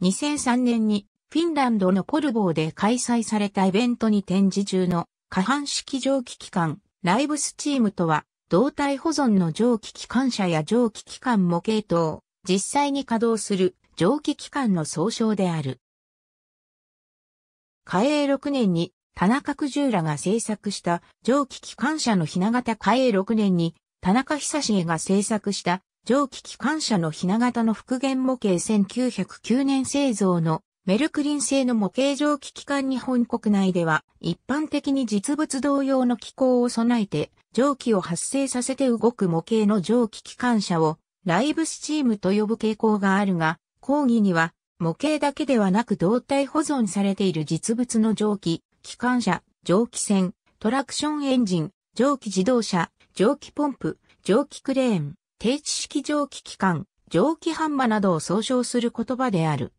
2003年にフィンランドのポルボーで開催されたイベントに展示中の可搬式蒸気機関ライブスチームとは胴体保存の蒸気機関車や蒸気機関模型等、実際に稼働する蒸気機関の総称である。嘉永6年に田中九十らが制作した蒸気機関車のひな型嘉永6年に田中久重が制作した蒸気機関車のひな型の復元模型1909年製造のメルクリン製の模型蒸気機関日本国内では一般的に実物同様の機構を備えて蒸気を発生させて動く模型の蒸気機関車をライブスチームと呼ぶ傾向があるが、講義には模型だけではなく動体保存されている実物の蒸気、機関車、蒸気船、トラクションエンジン、蒸気自動車、蒸気ポンプ、蒸気クレーン、低知識蒸気機関、蒸気ンマなどを総称する言葉である。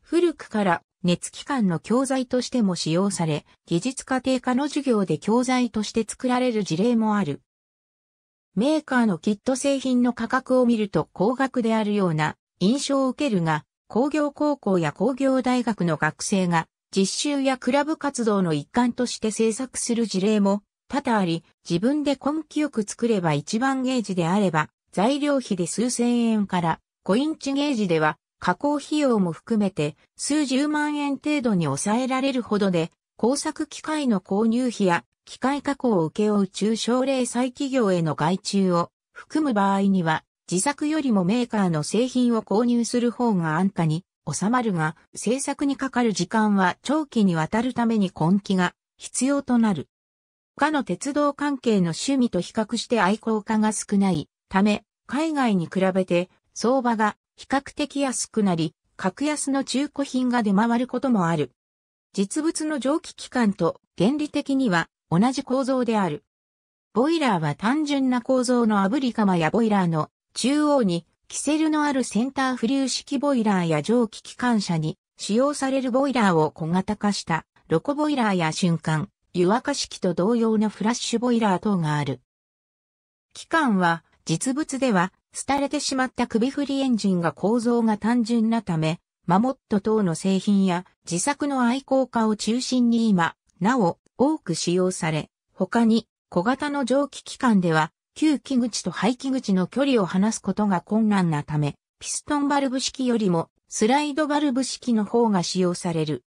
古くから熱機関の教材としても使用され、技術家庭科の授業で教材として作られる事例もある。メーカーのキット製品の価格を見ると高額であるような印象を受けるが、工業高校や工業大学の学生が実習やクラブ活動の一環として制作する事例も多々あり、自分で根気よく作れば一番ゲージであれば、材料費で数千円から、コインチゲージでは加工費用も含めて数十万円程度に抑えられるほどで、工作機械の購入費や機械加工を請け負う中小零細企業への外注を含む場合には、自作よりもメーカーの製品を購入する方が安価に収まるが、製作にかかる時間は長期にわたるために根気が必要となる。他の鉄道関係の趣味と比較して愛好家が少ないため、海外に比べて相場が比較的安くなり、格安の中古品が出回ることもある。実物の蒸気機関と原理的には同じ構造である。ボイラーは単純な構造の炙り釜やボイラーの中央にキセルのあるセンターフ流式ボイラーや蒸気機関車に使用されるボイラーを小型化したロコボイラーや瞬間、湯沸か式と同様のフラッシュボイラー等がある。機関は実物では、廃れてしまった首振りエンジンが構造が単純なため、マモット等の製品や自作の愛好家を中心に今、なお多く使用され、他に小型の蒸気機関では、旧気口と排気口の距離を離すことが困難なため、ピストンバルブ式よりもスライドバルブ式の方が使用される。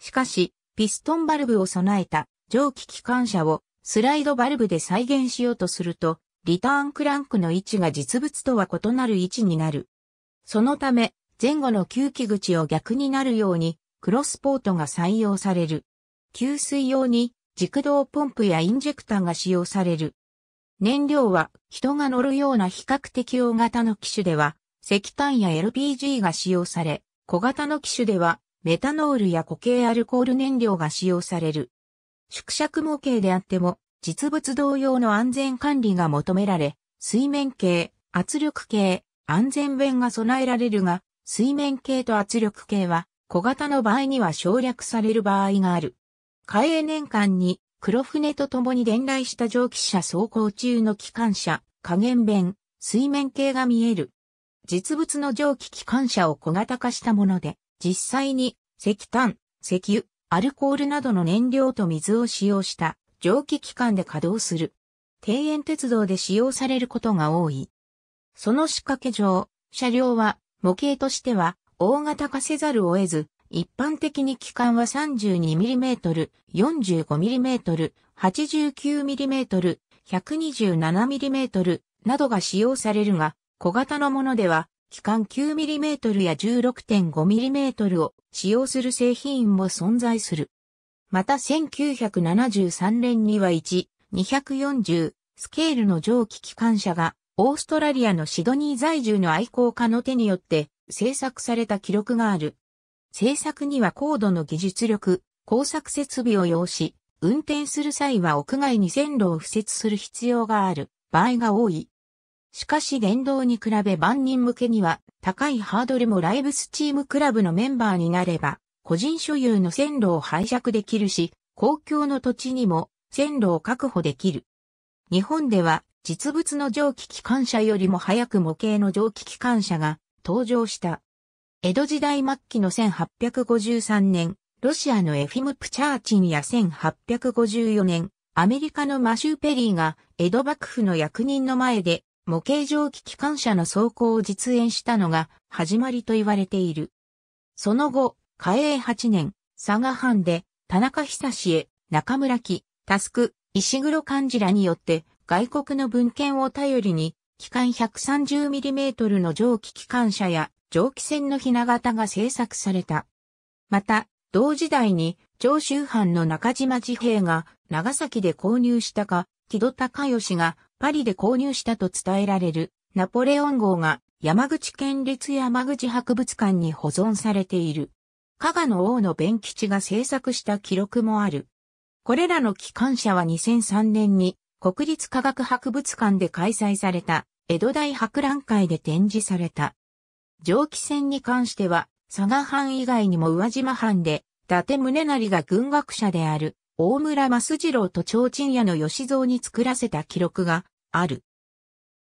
しかし、ピストンバルブを備えた蒸気機関車をスライドバルブで再現しようとすると、リターンクランクの位置が実物とは異なる位置になる。そのため、前後の吸気口を逆になるように、クロスポートが採用される。給水用に、軸動ポンプやインジェクタが使用される。燃料は人が乗るような比較的大型の機種では石炭や LPG が使用され、小型の機種ではメタノールや固形アルコール燃料が使用される。縮尺模型であっても実物同様の安全管理が求められ、水面計、圧力計、安全弁が備えられるが、水面計と圧力計は小型の場合には省略される場合がある。海営年間に黒船と共に伝来した蒸気車走行中の機関車、加減弁、水面計が見える。実物の蒸気機関車を小型化したもので、実際に石炭、石油、アルコールなどの燃料と水を使用した蒸気機関で稼働する。庭園鉄道で使用されることが多い。その仕掛け上、車両は模型としては大型化せざるを得ず、一般的に機関は 32mm、45mm、89mm、127mm などが使用されるが、小型のものでは、機関 9mm や 16.5mm を使用する製品も存在する。また1973年には1、240スケールの蒸気機関車がオーストラリアのシドニー在住の愛好家の手によって制作された記録がある。制作には高度の技術力、工作設備を要し、運転する際は屋外に線路を敷設する必要がある場合が多い。しかし電動に比べ万人向けには高いハードルもライブスチームクラブのメンバーになれば個人所有の線路を拝借できるし、公共の土地にも線路を確保できる。日本では実物の蒸気機関車よりも早く模型の蒸気機関車が登場した。江戸時代末期の1853年、ロシアのエフィム・プチャーチンや1854年、アメリカのマシュー・ペリーが江戸幕府の役人の前で模型蒸気機関車の走行を実演したのが始まりと言われている。その後、嘉永8年、佐賀藩で、田中久志へ、中村木、タスク、石黒漢字らによって、外国の文献を頼りに、機関 130mm の蒸気機関車や蒸気船のひな型が製作された。また、同時代に、長州藩の中島治兵が長崎で購入したか、木戸隆義がパリで購入したと伝えられる、ナポレオン号が山口県立山口博物館に保存されている。加賀の王の弁吉が制作した記録もある。これらの機関車は2003年に国立科学博物館で開催された江戸大博覧会で展示された。蒸気船に関しては佐賀藩以外にも宇和島藩で伊達宗成が軍学者である大村益次郎と提灯屋の吉蔵に作らせた記録がある。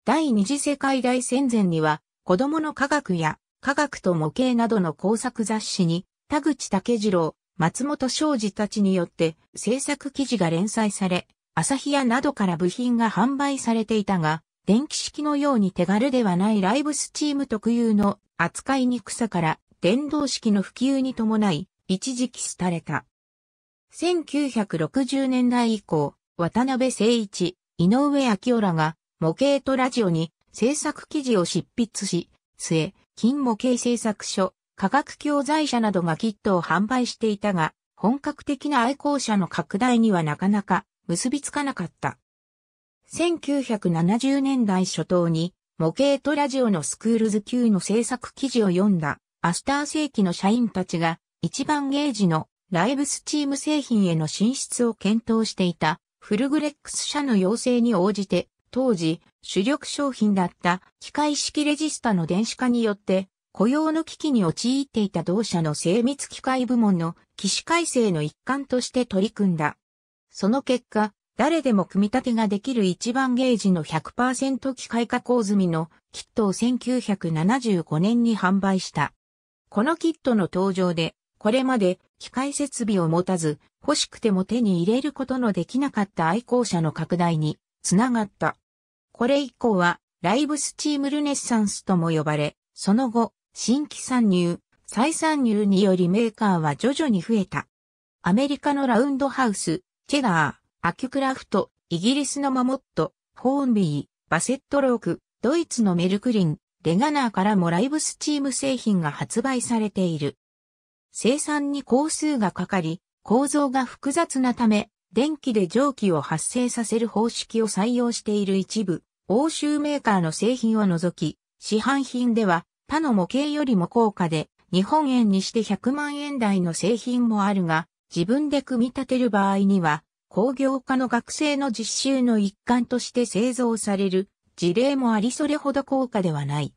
第二次世界大戦前には子供の科学や科学と模型などの工作雑誌に田口武次郎、松本昌司たちによって制作記事が連載され、朝日屋などから部品が販売されていたが、電気式のように手軽ではないライブスチーム特有の扱いにくさから電動式の普及に伴い、一時期廃れた。1960年代以降、渡辺誠一、井上明夫らが模型とラジオに制作記事を執筆し、末、金模型製作所、化学教材者などがキットを販売していたが、本格的な愛好者の拡大にはなかなか結びつかなかった。1970年代初頭に模型とラジオのスクールズ級の制作記事を読んだアスター世紀の社員たちが一番ゲージのライブスチーム製品への進出を検討していたフルグレックス社の要請に応じて当時主力商品だった機械式レジスタの電子化によって雇用の危機に陥っていた同社の精密機械部門の機種改正の一環として取り組んだ。その結果、誰でも組み立てができる一番ゲージの100%機械加工済みのキットを1975年に販売した。このキットの登場で、これまで機械設備を持たず、欲しくても手に入れることのできなかった愛好者の拡大につながった。これ以降は、ライブスチームルネッサンスとも呼ばれ、その後、新規参入、再参入によりメーカーは徐々に増えた。アメリカのラウンドハウス、チェダー、アキュクラフト、イギリスのマモット、ホーンビー、バセットローク、ドイツのメルクリン、レガナーからもライブスチーム製品が発売されている。生産に工数がかかり、構造が複雑なため、電気で蒸気を発生させる方式を採用している一部、欧州メーカーの製品を除き、市販品では他の模型よりも高価で、日本円にして100万円台の製品もあるが、自分で組み立てる場合には、工業科の学生の実習の一環として製造される事例もありそれほど高価ではない。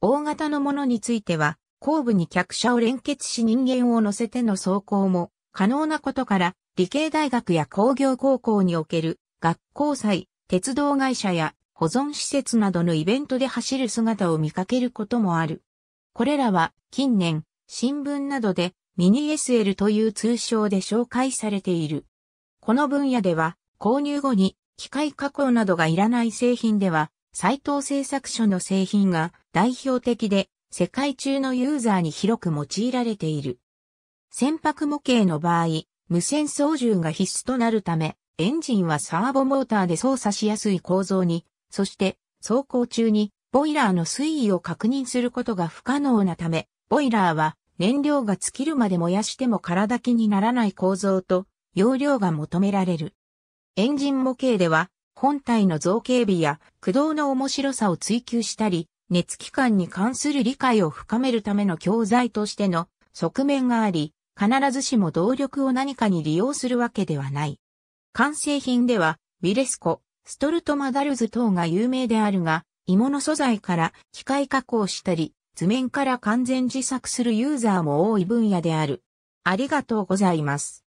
大型のものについては、後部に客車を連結し人間を乗せての走行も可能なことから、理系大学や工業高校における学校祭、鉄道会社や保存施設などのイベントで走る姿を見かけることもある。これらは近年、新聞などでミニ SL という通称で紹介されている。この分野では購入後に機械加工などがいらない製品では斎藤製作所の製品が代表的で世界中のユーザーに広く用いられている。船舶模型の場合、無線操縦が必須となるため、エンジンはサーボモーターで操作しやすい構造にそして、走行中に、ボイラーの水位を確認することが不可能なため、ボイラーは燃料が尽きるまで燃やしても空気にならない構造と容量が求められる。エンジン模型では本体の造形美や駆動の面白さを追求したり、熱機関に関する理解を深めるための教材としての側面があり、必ずしも動力を何かに利用するわけではない。完成品では、ウィレスコ、ストルトマダルズ等が有名であるが、芋の素材から機械加工したり、図面から完全自作するユーザーも多い分野である。ありがとうございます。